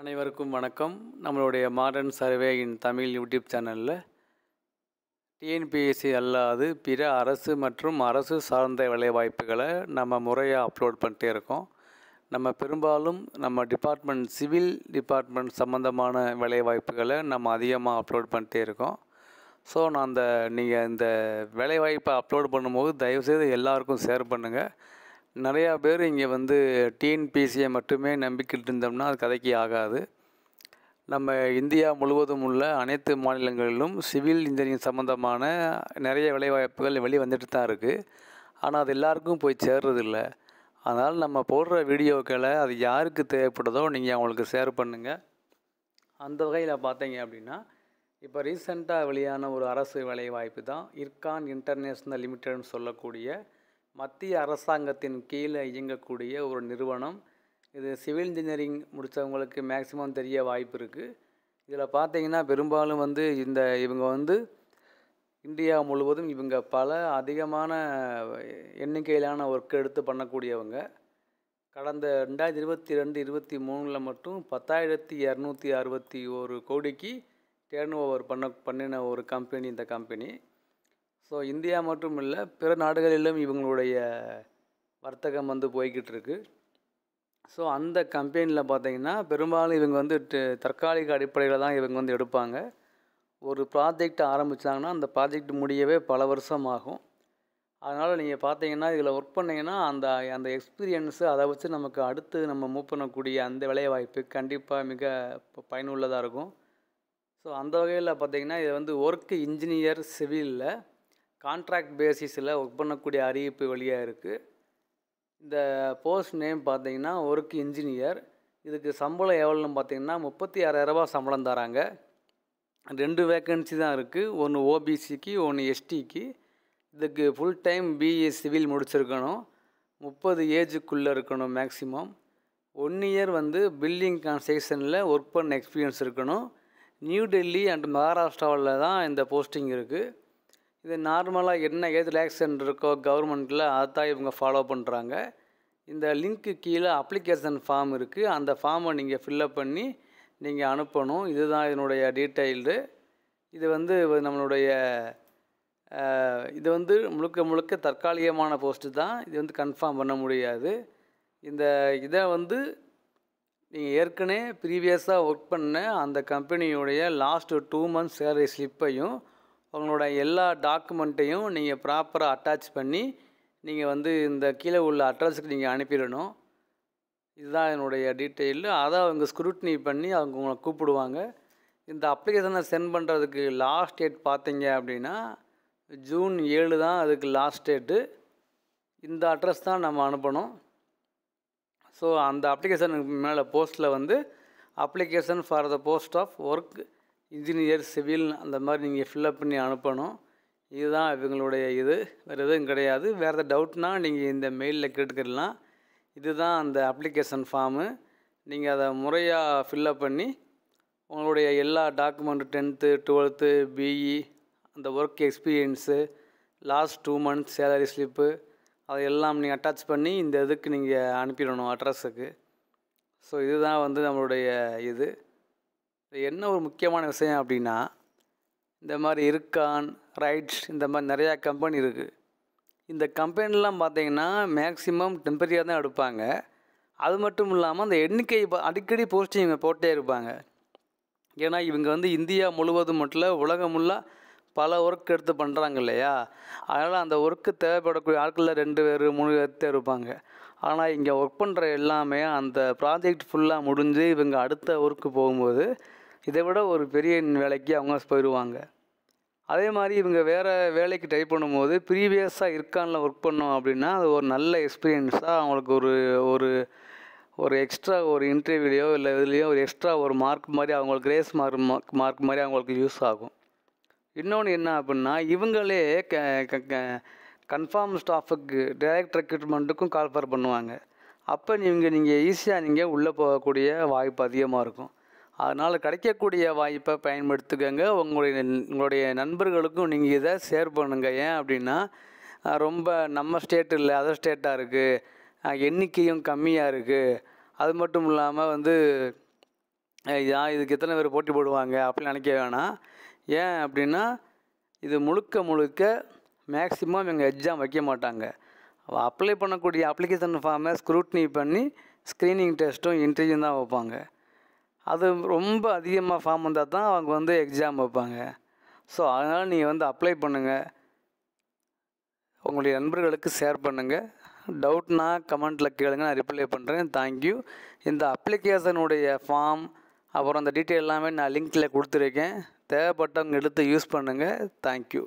அனைவருக்கும் வணக்கம் நம்மளுடைய modern survey in Tamil YouTube சேனலில் டிஎன்பிஎஸ்சி அல்லாது பிற அரசு மற்றும் அரசு சார்ந்த வேலைவாய்ப்புகளை நம்ம முறையாக அப்லோட் பண்ணிட்டே இருக்கோம் நம்ம பெரும்பாலும் நம்ம டிபார்ட்மெண்ட் சிவில் டிபார்ட்மெண்ட் சம்மந்தமான வேலைவாய்ப்புகளை நம்ம அதிகமாக அப்லோட் பண்ணிட்டே இருக்கோம் ஸோ நான் அந்த நீங்கள் இந்த வேலைவாய்ப்பை அப்லோட் பண்ணும்போது தயவுசெய்து எல்லாருக்கும் ஷேர் பண்ணுங்கள் நிறையா பேர் இங்கே வந்து டிஎன்பிசியை மட்டுமே நம்பிக்கிட்டு இருந்தோம்னா அது கதைக்கு ஆகாது நம்ம இந்தியா முழுவதும் உள்ள அனைத்து மாநிலங்களிலும் சிவில் இன்ஜினியரிங் சம்மந்தமான நிறைய வேலைவாய்ப்புகள் வெளிவந்துட்டு தான் இருக்குது ஆனால் அது எல்லாருக்கும் போய் சேர்றதில்லை அதனால் நம்ம போடுற வீடியோக்களை அது யாருக்கு தேவைப்படுதோ நீங்கள் அவங்களுக்கு ஷேர் பண்ணுங்கள் அந்த வகையில் பார்த்தீங்க அப்படின்னா இப்போ ரீசெண்டாக வெளியான ஒரு அரசு வேலைவாய்ப்பு தான் இர்கான் இன்டர்நேஷ்னல் லிமிட்டட்னு சொல்லக்கூடிய மத்திய அரசாங்கத்தின் கீழே இயங்கக்கூடிய ஒரு நிறுவனம் இது சிவில் இன்ஜினியரிங் முடித்தவங்களுக்கு மேக்ஸிமம் தெரிய வாய்ப்பு இருக்குது இதில் பார்த்தீங்கன்னா பெரும்பாலும் வந்து இந்த இவங்க வந்து இந்தியா முழுவதும் இவங்க பல அதிகமான எண்ணிக்கையிலான ஒர்க் எடுத்து பண்ணக்கூடியவங்க கடந்த ரெண்டாயிரத்தி இருபத்தி ரெண்டு இருபத்தி மூணில் மட்டும் பத்தாயிரத்தி இரநூத்தி அறுபத்தி ஒரு கோடிக்கு டேர்ன் ஓவர் பண்ண பண்ணின ஒரு கம்பெனி இந்த கம்பெனி ஸோ இந்தியா மட்டும் இல்லை பிற நாடுகளிலும் இவங்களுடைய வர்த்தகம் வந்து போய்கிட்டு இருக்கு ஸோ அந்த கம்பெனியில் பார்த்தீங்கன்னா பெரும்பாலும் இவங்க வந்து தற்காலிக அடிப்படையில் தான் இவங்க வந்து எடுப்பாங்க ஒரு ப்ராஜெக்ட் ஆரம்பித்தாங்கன்னா அந்த ப்ராஜெக்ட் முடியவே பல வருஷம் ஆகும் அதனால் நீங்கள் பார்த்தீங்கன்னா இதில் ஒர்க் பண்ணிங்கன்னா அந்த அந்த எக்ஸ்பீரியன்ஸு அதை வச்சு நமக்கு அடுத்து நம்ம மூவ் பண்ணக்கூடிய அந்த வேலைவாய்ப்பு கண்டிப்பாக மிக பயனுள்ளதாக இருக்கும் ஸோ அந்த வகையில் பார்த்திங்கன்னா இது வந்து ஒர்க் இன்ஜினியர் சிவிலில் கான்ட்ராக்ட் பேசிஸில் ஒர்க் பண்ணக்கூடிய அறிவிப்பு வழியாக இருக்குது இந்த போஸ்ட் நேம் பார்த்தீங்கன்னா ஒர்க் இன்ஜினியர் இதுக்கு சம்பளம் எவ்வளோன்னு பார்த்தீங்கன்னா முப்பத்தி ஆறாயிரரூபா சம்பளம் தராங்க ரெண்டு வேக்கன்சி தான் இருக்குது ஒன்று ஓபிசிக்கு ஒன்று எஸ்டிக்கு இதுக்கு ஃபுல் டைம் பிஏ சிவில் முடிச்சிருக்கணும் முப்பது ஏஜுக்குள்ளே இருக்கணும் மேக்ஸிமம் ஒன் இயர் வந்து பில்டிங் கன்ஸ்ட்ரக்ஷனில் ஒர்க் பண்ண எக்ஸ்பீரியன்ஸ் இருக்கணும் நியூ டெல்லி அண்ட் மகாராஷ்டிராவில் தான் இந்த போஸ்டிங் இருக்குது இது நார்மலாக என்ன ஏது ரிலாக்ஸேஷன் இருக்கோ கவர்மெண்ட்டில் அதான் இவங்க ஃபாலோ பண்ணுறாங்க இந்த லிங்க்கு கீழே அப்ளிகேஷன் ஃபார்ம் இருக்குது அந்த ஃபார்மை நீங்கள் ஃபில்லப் பண்ணி நீங்கள் அனுப்பணும் இதுதான் இதனுடைய டீட்டெயில்டு இது வந்து நம்மளுடைய இது வந்து முழுக்க முழுக்க தற்காலிகமான போஸ்ட்டு தான் இது வந்து கன்ஃபார்ம் பண்ண முடியாது இந்த இதை வந்து நீங்கள் ஏற்கனவே ப்ரீவியஸாக ஒர்க் பண்ண அந்த கம்பெனியுடைய லாஸ்ட்டு டூ மந்த்ஸ் சேலரி ஸ்லிப்பையும் உங்களோட எல்லா டாக்குமெண்ட்டையும் நீங்கள் ப்ராப்பராக அட்டாச் பண்ணி நீங்கள் வந்து இந்த கீழே உள்ள அட்ரஸுக்கு நீங்கள் அனுப்பிடணும் இதுதான் என்னுடைய டீட்டெயில் அதை அவங்க ஸ்க்ரூட்னி பண்ணி அவங்க உங்களை கூப்பிடுவாங்க இந்த அப்ளிகேஷனை சென்ட் பண்ணுறதுக்கு லாஸ்ட் டேட் பார்த்தீங்க அப்படின்னா ஜூன் ஏழு தான் அதுக்கு லாஸ்ட் டேட்டு இந்த அட்ரஸ் தான் நம்ம அனுப்பணும் ஸோ அந்த அப்ளிகேஷனுக்கு மேலே போஸ்ட்டில் வந்து application for the post of work engineer civil அந்த மாதிரி நீங்கள் ஃபில்அப் பண்ணி அனுப்பணும் இதுதான் இவங்களுடைய இது வேறு எதுவும் கிடையாது வேறு எதாவது டவுட்னா நீங்கள் இந்த மெயிலில் கேட்டுக்கிடலாம் இதுதான் அந்த அப்ளிகேஷன் ஃபார்மு நீங்கள் அதை முறையாக ஃபில்லப் பண்ணி உங்களுடைய எல்லா டாக்குமெண்ட் டென்த்து டுவெல்த்து பிஇ அந்த work experience last two months salary slip அதை எல்லாம் நீங்கள் அட்டாச் பண்ணி இந்த இதுக்கு நீங்கள் அனுப்பிடணும் அட்ரஸுக்கு ஸோ இதுதான் வந்து நம்மளுடைய இது என்ன ஒரு முக்கியமான விஷயம் அப்படின்னா இந்த மாதிரி இருக்கான் ரைட்ஸ் இந்த மாதிரி நிறையா கம்பெனி இருக்குது இந்த கம்பெனிலாம் பார்த்தீங்கன்னா மேக்ஸிமம் டெம்பரரியாக தான் எடுப்பாங்க அது மட்டும் இல்லாமல் அந்த எண்ணிக்கை அடிக்கடி போஸ்டிங் போட்டே இருப்பாங்க ஏன்னா இவங்க வந்து இந்தியா முழுவதும் மட்டும் உலகமுள்ள பல ஒர்க் எடுத்து பண்ணுறாங்க இல்லையா அதனால் அந்த ஒர்க்கு தேவைப்படக்கூடிய ஆட்களில் ரெண்டு பேர் மூணு பேர்த்தே இருப்பாங்க ஆனால் இங்கே ஒர்க் பண்ணுற எல்லாமே அந்த ப்ராஜெக்ட் ஃபுல்லாக முடிஞ்சு இவங்க அடுத்த ஒர்க்கு போகும்போது இதை விட ஒரு பெரிய வேலைக்கு அவங்க போயிடுவாங்க அதே மாதிரி இவங்க வேறு வேலைக்கு ட்ரை பண்ணும்போது ப்ரீவியஸாக இருக்கான்ல ஒர்க் பண்ணோம் அப்படின்னா அது ஒரு நல்ல எக்ஸ்பீரியன்ஸாக அவங்களுக்கு ஒரு ஒரு ஒரு எக்ஸ்ட்ரா ஒரு இன்டர்வியூலையோ இல்லை இதுலேயோ ஒரு எக்ஸ்ட்ரா ஒரு மார்க் மாதிரி அவங்களுக்கு கிரேஸ் மார்க் மார்க் மாதிரி அவங்களுக்கு யூஸ் ஆகும் இன்னொன்று என்ன அப்படின்னா இவங்களே க கன்ஃபார்ம் ஸ்டாஃபுக்கு டைரக்ட் ரெக்ரூட்மெண்ட்டுக்கும் கால்ஃபர் பண்ணுவாங்க அப்போ நீங்கள் நீங்கள் ஈஸியாக நீங்கள் உள்ளே போகக்கூடிய வாய்ப்பு அதிகமாக இருக்கும் அதனால் கிடைக்கக்கூடிய வாய்ப்பை பயன்படுத்துக்கங்க உங்களுடைய உங்களுடைய நண்பர்களுக்கும் நீங்கள் இதை ஷேர் பண்ணுங்கள் ஏன் அப்படின்னா ரொம்ப நம்ம ஸ்டேட் இல்லை அதர் ஸ்டேட்டாக இருக்குது எண்ணிக்கையும் கம்மியாக இருக்குது அது மட்டும் இல்லாமல் வந்து யா இதுக்கு எத்தனை பேர் போட்டி போடுவாங்க அப்படின்னு நினைக்க வேணாம் ஏன் அப்படின்னா இது முழுக்க முழுக்க மேக்சிமம் எங்கள் எக்ஸாம் வைக்க மாட்டாங்க அப்ளை பண்ணக்கூடிய அப்ளிகேஷன் ஃபார்மை ஸ்க்ரூட்னி பண்ணி ஸ்க்ரீனிங் டெஸ்ட்டும் இன்டர்வியூ தான் வைப்பாங்க அது ரொம்ப அதிகமாக ஃபார்ம் வந்தால் தான் அவங்க வந்து எக்ஸாம் வைப்பாங்க ஸோ அதனால் நீங்கள் வந்து அப்ளை பண்ணுங்கள் உங்களுடைய நண்பர்களுக்கு ஷேர் பண்ணுங்கள் டவுட்னா கமெண்ட்டில் கேளுங்க நான் ரிப்ளை பண்ணுறேன் தேங்க்யூ இந்த அப்ளிகேஷனுடைய ஃபார்ம் அப்புறம் அந்த டீட்டெயில் எல்லாமே நான் லிங்க்கில் கொடுத்துருக்கேன் தேவைப்பட்டவங்க எடுத்து யூஸ் பண்ணுங்கள் தேங்க்யூ